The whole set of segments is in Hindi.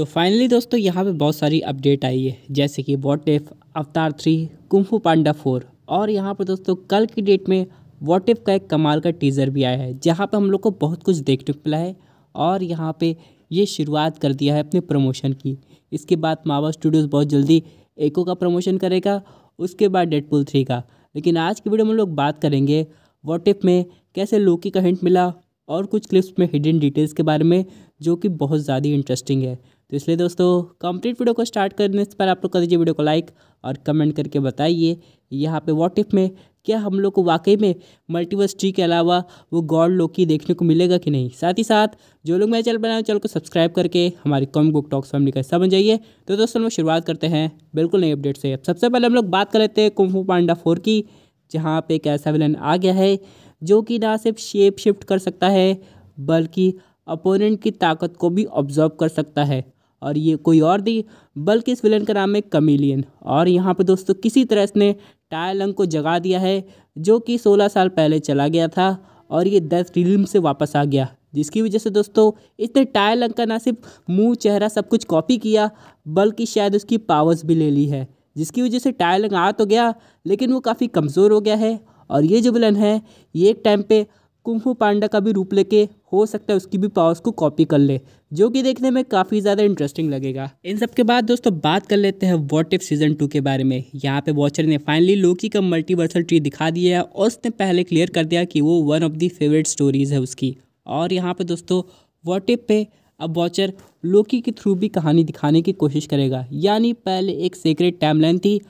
तो फाइनली दोस्तों यहाँ पे बहुत सारी अपडेट आई है जैसे कि what if Avatar three kung fu panda four और यहाँ पर दोस्तों कल की डेट में वॉट इफ का एक कमाल का टीज़र भी आया है जहाँ पे हम लोग को बहुत कुछ देखने को मिला है और यहाँ पे ये शुरुआत कर दिया है अपने प्रमोशन की इसके बाद मावा स्टूडियोज़ बहुत जल्दी एको का प्रमोशन करेगा उसके बाद डेडपुल थ्री का लेकिन आज की वीडियो में हम लोग बात करेंगे वॉट इफ में कैसे लोकी का हिंट मिला और कुछ क्लिप्स में हिडन डिटेल्स के बारे में जो कि बहुत ज़्यादा इंटरेस्टिंग है तो इसलिए दोस्तों कंप्लीट वीडियो को स्टार्ट करने से पहले आप लोग कर दीजिए वीडियो को लाइक और कमेंट करके बताइए यहाँ पे व्हाट इफ में क्या हम लोग को वाकई में मल्टीवर्स ट्री के अलावा वो गॉड लोकी देखने को मिलेगा कि नहीं साथ ही साथ जो लोग मेरे चैनल बनाए चैनल को सब्सक्राइब करके हमारे कॉम बुक टॉक्स फैमिली का हिस्सा बन जाइए तो दोस्तों हम शुरुआत करते हैं बिल्कुल नई अपडेट से सबसे पहले हम लोग बात कर लेते हैं कुंफू पांडा फोर की जहाँ पर एक ऐसा विलन आ गया है जो कि ना सिर्फ शेप शिफ्ट कर सकता है बल्कि अपोनेंट की ताकत को भी ऑब्जर्व कर सकता है और ये कोई और दी बल्कि इस विलन का नाम है कमीलियन और यहाँ पर दोस्तों किसी तरह इसने टायलंग को जगा दिया है जो कि सोलह साल पहले चला गया था और ये दस फिल्म से वापस आ गया जिसकी वजह से दोस्तों इसने टायलंग का ना सिर्फ मुंह चेहरा सब कुछ कॉपी किया बल्कि शायद उसकी पावर्स भी ले ली है जिसकी वजह से टायलंग आ तो गया लेकिन वो काफ़ी कमज़ोर हो गया है और ये जो विलन है ये एक टाइम पे कुंफू पांडा का भी रूप लेके हो सकता है उसकी भी पावर्स को कॉपी कर ले जो कि देखने में काफ़ी ज़्यादा इंटरेस्टिंग लगेगा इन सब के बाद दोस्तों बात कर लेते हैं वॉट इफ सीजन टू के बारे में यहाँ पे वॉचर ने फाइनली लोकी का मल्टीवर्सल ट्री दिखा दिया है और उसने पहले क्लियर कर दिया कि वो one of the favourite stories है उसकी और यहाँ पे दोस्तों वॉट इफ पे अब वॉचर लोकी के थ्रू भी कहानी दिखाने की कोशिश करेगा यानी पहले एक सीक्रेट टाइमलाइन थी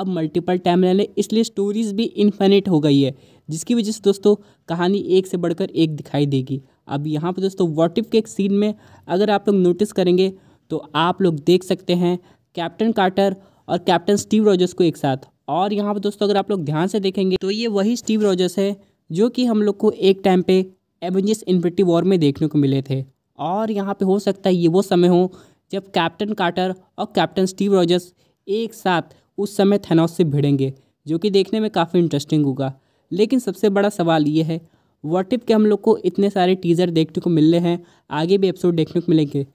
अब मल्टीपल टाइमलाइन है इसलिए स्टोरीज़ भी इन्फेनेट हो गई है जिसकी वजह से दोस्तों कहानी एक से बढ़कर एक दिखाई देगी अब यहाँ पर दोस्तों वर्टिप के एक सीन में अगर आप लोग नोटिस करेंगे तो आप लोग देख सकते हैं कैप्टन कार्टर और कैप्टन स्टीव रॉजर्स को एक साथ और यहाँ पर दोस्तों अगर आप लोग ध्यान से देखेंगे तो ये वही स्टीव रॉजर्स है जो कि हम लोग को एक टाइम पे एवेंजर्स इन्फिटी वॉर में देखने को मिले थे और यहाँ पे हो सकता है ये वो समय हो जब कैप्टन कार्टर और कैप्टन स्टीव रॉजर्स एक साथ उस समय थेनॉस से भिड़ेंगे जो कि देखने में काफ़ी इंटरेस्टिंग होगा लेकिन सबसे बड़ा सवाल ये है इफ के हम लोग को इतने सारे टीज़र देखने को मिल रहे हैं आगे भी एपिसोड देखने को मिलेंगे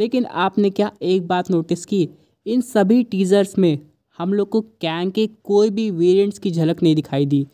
लेकिन आपने क्या एक बात नोटिस की इन सभी टीज़र्स में हम लोग को कैंग के कोई भी वेरिएंट्स की झलक नहीं दिखाई दी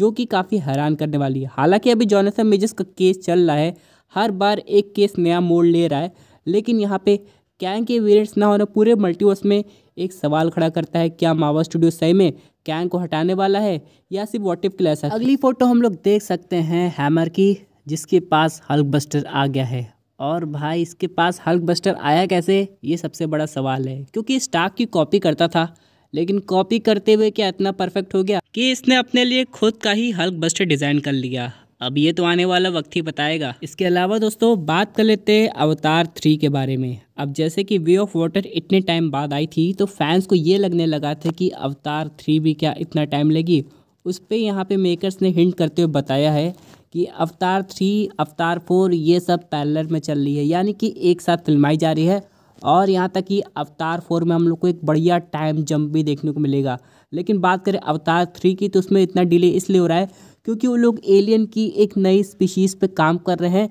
जो कि काफ़ी हैरान करने वाली है हालांकि अभी जॉनसन मेजस का केस चल रहा है हर बार एक केस नया मोड़ ले रहा है लेकिन यहाँ पे कैंग के वेरियंट्स ना होना पूरे मल्टीवर्स में एक सवाल खड़ा करता है क्या मावा स्टूडियो सही में कैन को हटाने वाला है या सिर्फ वॉटिप क्लैस है अगली फ़ोटो हम लोग देख सकते हैं हैमर की जिसके पास हल्क बस्टर आ गया है और भाई इसके पास हल्क बस्टर आया कैसे ये सबसे बड़ा सवाल है क्योंकि स्टाक की कॉपी करता था लेकिन कॉपी करते हुए क्या इतना परफेक्ट हो गया कि इसने अपने लिए खुद का ही हल्क बस्टर डिज़ाइन कर लिया अब ये तो आने वाला वक्त ही बताएगा इसके अलावा दोस्तों बात कर लेते हैं अवतार थ्री के बारे में अब जैसे कि वे ऑफ वाटर इतने टाइम बाद आई थी तो फैंस को ये लगने लगा था कि अवतार थ्री भी क्या इतना टाइम लेगी उस पर यहाँ पे मेकर्स ने हिंट करते हुए बताया है कि अवतार थ्री अवतार फोर ये सब पैलर में चल रही है यानी कि एक साथ फिल्माई जा रही है और यहाँ तक कि अवतार फोर में हम लोग को एक बढ़िया टाइम जंप भी देखने को मिलेगा लेकिन बात करें अवतार थ्री की तो उसमें इतना डिले इसलिए हो रहा है क्योंकि वो लोग एलियन की एक नई स्पीशीज़ पे काम कर रहे हैं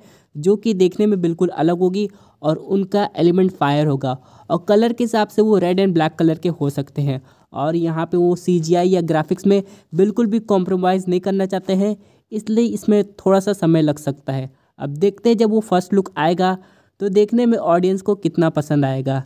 जो कि देखने में बिल्कुल अलग होगी और उनका एलिमेंट फायर होगा और कलर के हिसाब से वो रेड एंड ब्लैक कलर के हो सकते हैं और यहाँ पे वो सी या ग्राफिक्स में बिल्कुल भी कॉम्प्रोमाइज़ नहीं करना चाहते हैं इसलिए इसमें थोड़ा सा समय लग सकता है अब देखते हैं जब वो फर्स्ट लुक आएगा तो देखने में ऑडियंस को कितना पसंद आएगा